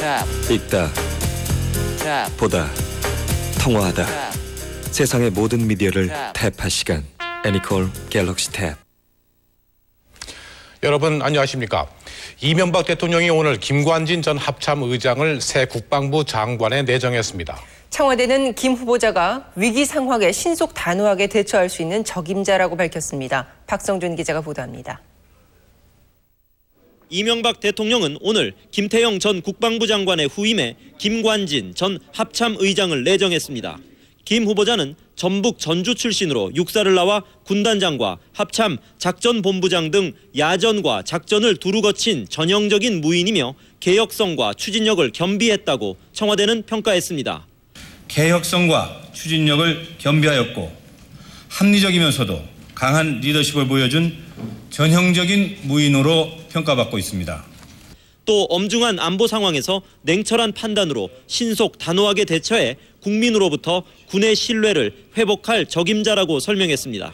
탑. 다 탑. 보다 통화하다 탑. 세상의 모든 미디어를 탭할 시간 애니콜 갤럭시 탭 여러분 안녕하십니까 이명박 대통령이 오늘 김관진 전 합참의장을 새 국방부 장관에 내정했습니다 청와대는 김 후보자가 위기 상황에 신속 단호하게 대처할 수 있는 적임자라고 밝혔습니다 박성준 기자가 보도합니다 이명박 대통령은 오늘 김태영 전 국방부 장관의 후임에 김관진 전 합참의장을 내정했습니다. 김 후보자는 전북 전주 출신으로 육사를 나와 군단장과 합참 작전본부장 등 야전과 작전을 두루 거친 전형적인 무인이며 개혁성과 추진력을 겸비했다고 청와대는 평가했습니다. 개혁성과 추진력을 겸비하였고 합리적이면서도 강한 리더십을 보여준 전형적인 무인으로 평가받고 있습니다. 또 엄중한 안보 상황에서 냉철한 판단으로 신속 단호하게 대처해 국민으로부터 군의 신뢰를 회복할 적임자라고 설명했습니다.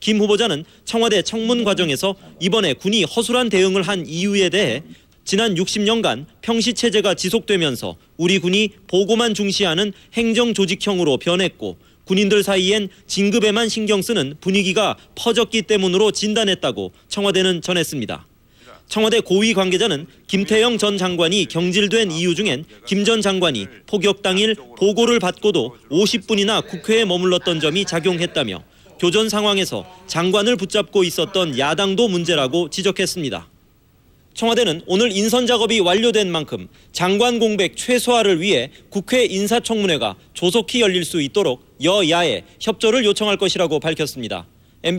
김 후보자는 청와대 청문 과정에서 이번에 군이 허술한 대응을 한 이유에 대해 지난 60년간 평시 체제가 지속되면서 우리 군이 보고만 중시하는 행정 조직형으로 변했고 군인들 사이엔 진급에만 신경 쓰는 분위기가 퍼졌기 때문으로 진단했다고 청와대는 전했습니다. 청와대 고위 관계자는 김태영 전 장관이 경질된 이유 중엔 김 전 장관이 포격 당일 보고를 받고도 50분이나 국회에 머물렀던 점이 작용했다며 교전 상황에서 장관을 붙잡고 있었던 야당도 문제라고 지적했습니다. 청와대는 오늘 인선 작업이 완료된 만큼 장관 공백 최소화를 위해 국회 인사청문회가 조속히 열릴 수 있도록 여야의 협조를 요청할 것이라고 밝혔습니다.